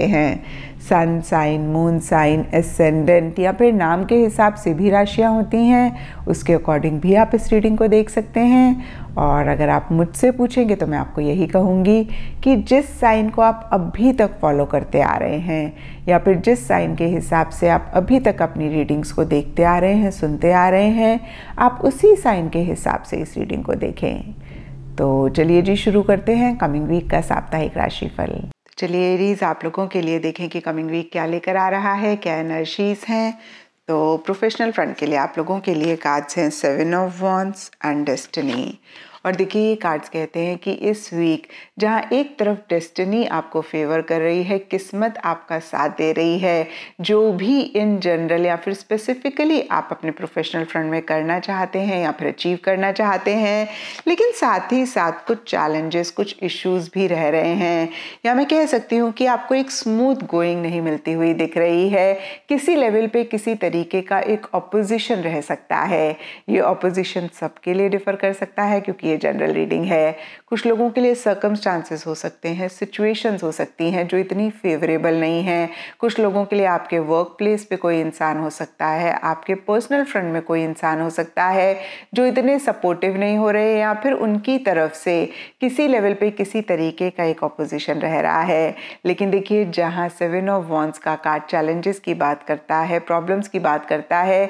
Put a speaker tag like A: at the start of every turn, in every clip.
A: सकते हैं sun sign moon sign ascendant या फिर नाम के हिसाब से भी राशियाँ होती हैं उसके अकॉर्डिंग भी आप इस रीडिंग को देख सकते हैं और अगर आप मुझसे पूछेंगे तो मैं आपको यही कहूँगी कि जिस साइन को आप अभी तक फॉलो करते आ रहे हैं या फिर जिस साइन के हिसाब से आप अभी तक अपनी रीडिंग्स को देखते आ रहे हैं सुनते आ रहे हैं आप उसी साइन के हिसाब से इस रीडिंग को देखें तो चलिए जी शुरू करते हैं कमिंग वीक का साप्ताहिक राशिफल चलिए एरीज आप लोगों के लिए देखें कि कमिंग वीक क्या लेकर आ रहा है क्या एनर्जीज हैं तो प्रोफेशनल फ्रंट के लिए आप लोगों के लिए कार्ड्स हैं seven of wands and destiny और देखिए ये कार्ड्स कहते हैं कि इस वीक जहाँ एक तरफ डेस्टिनी आपको फेवर कर रही है किस्मत आपका साथ दे रही है जो भी इन जनरल या फिर स्पेसिफिकली आप अपने प्रोफेशनल फ्रंट में करना चाहते हैं या फिर अचीव करना चाहते हैं लेकिन साथ ही साथ कुछ चैलेंजेस कुछ इश्यूज भी रह रहे हैं या मैं कह सकती हूँ कि आपको एक स्मूथ गोइंग नहीं मिलती हुई दिख रही है किसी लेवल पे किसी तरीके का एक ऑपोजिशन रह सकता है ये ऑपोजिशन सबके लिए डिफर कर सकता है क्योंकि लिए जनरल रीडिंग है कुछ लोगों के लिए सर्कमस्टांसेस हो सकते हैं सिचुएशंस हो सकती हैं जो इतनी फेवरेबल नहीं है कुछ लोगों के लिए आपके वर्क प्लेस पर कोई इंसान हो सकता है आपके पर्सनल फ्रेंड में कोई इंसान हो सकता है जो इतने सपोर्टिव नहीं हो रहे या फिर उनकी तरफ से किसी लेवल पे किसी तरीके का एक ऑपोजिशन रह रहा है लेकिन देखिए जहाँ सेवन ऑफ वॉन्स का कार्ड चैलेंजेस की बात करता है प्रॉब्लम्स की बात करता है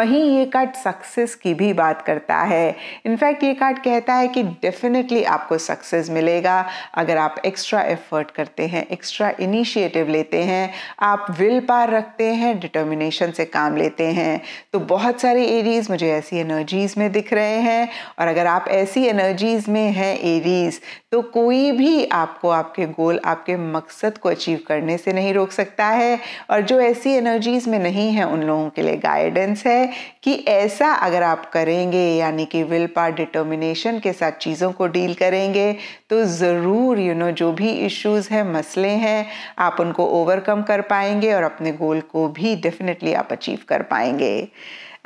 A: वहीं ये कार्ड सक्सेस की भी बात करता है इनफैक्ट ये कार्ड कहता लगता है कि डेफिनेटली आपको सक्सेस मिलेगा अगर आप एक्स्ट्रा एफर्ट करते हैं एक्स्ट्रा इनिशिएटिव लेते हैं आप विल पार रखते हैं डिटर्मिनेशन से काम लेते हैं तो बहुत सारे एरीज मुझे ऐसी एनर्जीज में दिख रहे हैं और अगर आप ऐसी एनर्जीज में हैं एरीज तो कोई भी आपको आपके गोल आपके मकसद को अचीव करने से नहीं रोक सकता है और जो ऐसी एनर्जीज में नहीं है उन लोगों के लिए गाइडेंस है कि ऐसा अगर आप करेंगे यानी कि विल पार डिटर्मिनेशन के साथ चीज़ों को डील करेंगे तो ज़रूर यू नो जो भी इश्यूज़ हैं मसले हैं आप उनको ओवरकम कर पाएंगे और अपने गोल को भी डेफिनेटली आप अचीव कर पाएंगे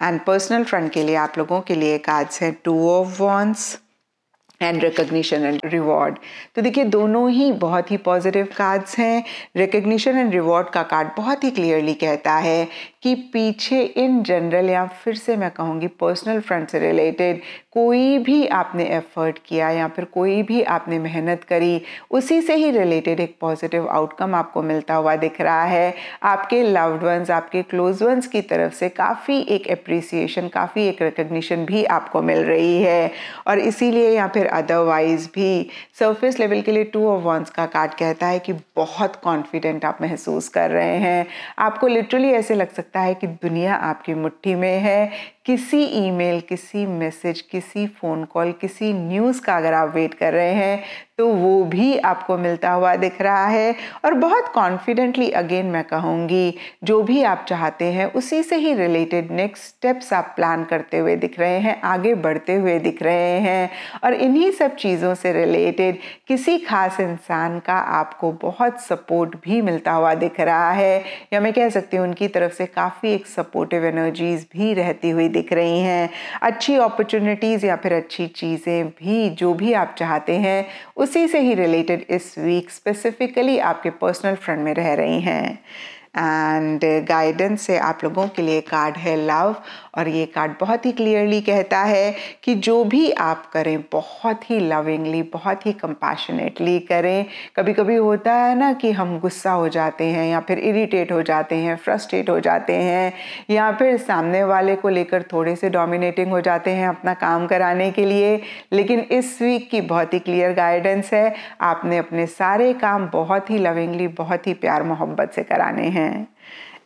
A: एंड पर्सनल फ्रंट के लिए आप लोगों के लिए कार्ड्स हैं two of wands and recognition and reward तो देखिए दोनों ही बहुत ही पॉजिटिव कार्ड्स हैं रिकग्निशन एंड रिवॉर्ड का कार्ड बहुत ही क्लियरली कहता है कि पीछे इन जनरल या फिर से मैं कहूँगी पर्सनल फ्रंट से रिलेटेड कोई भी आपने एफर्ट किया या फिर कोई भी आपने मेहनत करी उसी से ही रिलेटेड एक पॉजिटिव आउटकम आपको मिलता हुआ दिख रहा है आपके लव्ड वंस आपके क्लोज वंस की तरफ से काफ़ी एक अप्रिसिएशन काफ़ी एक रिकग्निशन भी आपको मिल रही है और इसीलिए या फिर अदरवाइज भी सर्फेस लेवल के लिए टू ऑफ वंस का कार्ड कहता है कि बहुत कॉन्फिडेंट आप महसूस कर रहे हैं आपको लिटरली ऐसे लग सकता सकता है कि दुनिया आपकी मुट्ठी में है किसी ईमेल, किसी मैसेज किसी फ़ोन कॉल किसी न्यूज़ का अगर आप वेट कर रहे हैं तो वो भी आपको मिलता हुआ दिख रहा है और बहुत कॉन्फिडेंटली अगेन मैं कहूँगी जो भी आप चाहते हैं उसी से ही रिलेटेड नेक्स्ट स्टेप्स आप प्लान करते हुए दिख रहे हैं आगे बढ़ते हुए दिख रहे हैं और इन्हीं सब चीज़ों से रिलेटेड किसी खास इंसान का आपको बहुत सपोर्ट भी मिलता हुआ दिख रहा है या मैं कह सकती हूँ उनकी तरफ से काफ़ी एक सपोर्टिव एनर्जीज भी रहती हुई दिख रही हैं अच्छी अपॉर्चुनिटीज़ या फिर अच्छी चीज़ें भी जो भी आप चाहते हैं उसी से ही रिलेटेड इस वीक स्पेसिफिकली आपके पर्सनल फ्रंट में रह रही हैं एंड गाइडेंस uh, से आप लोगों के लिए कार्ड है लव और ये कार्ड बहुत ही क्लियरली कहता है कि जो भी आप करें बहुत ही लविंगली बहुत ही कंपैशनेटली करें कभी कभी होता है ना कि हम गुस्सा हो जाते हैं या फिर इरिटेट हो जाते हैं फ्रस्ट्रेट हो जाते हैं या फिर सामने वाले को लेकर थोड़े से डोमिनेटिंग हो जाते हैं अपना काम कराने के लिए लेकिन इस वीक की बहुत ही क्लियर गाइडेंस है आपने अपने सारे काम बहुत ही लविंगली बहुत ही प्यार मोहब्बत से कराने हैं हैं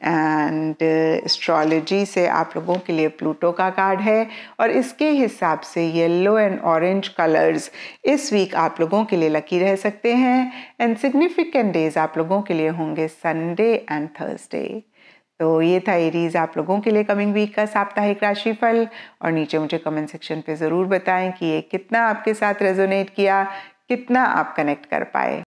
A: एंड एस्ट्रोलॉजी uh, से आप लोगों के लिए प्लूटो का कार्ड है और इसके हिसाब से येलो एंड ऑरेंज कलर्स इस वीक आप लोगों के लिए लकी रह सकते हैं एंड सिग्निफिकेंट डेज आप लोगों के लिए होंगे संडे एंड थर्सडे तो ये था एरीज आप लोगों के लिए कमिंग वीक का साप्ताहिक राशिफल और नीचे मुझे कमेंट सेक्शन पे ज़रूर बताएं कि ये कितना आपके साथ रेजोनेट किया कितना आप कनेक्ट कर पाए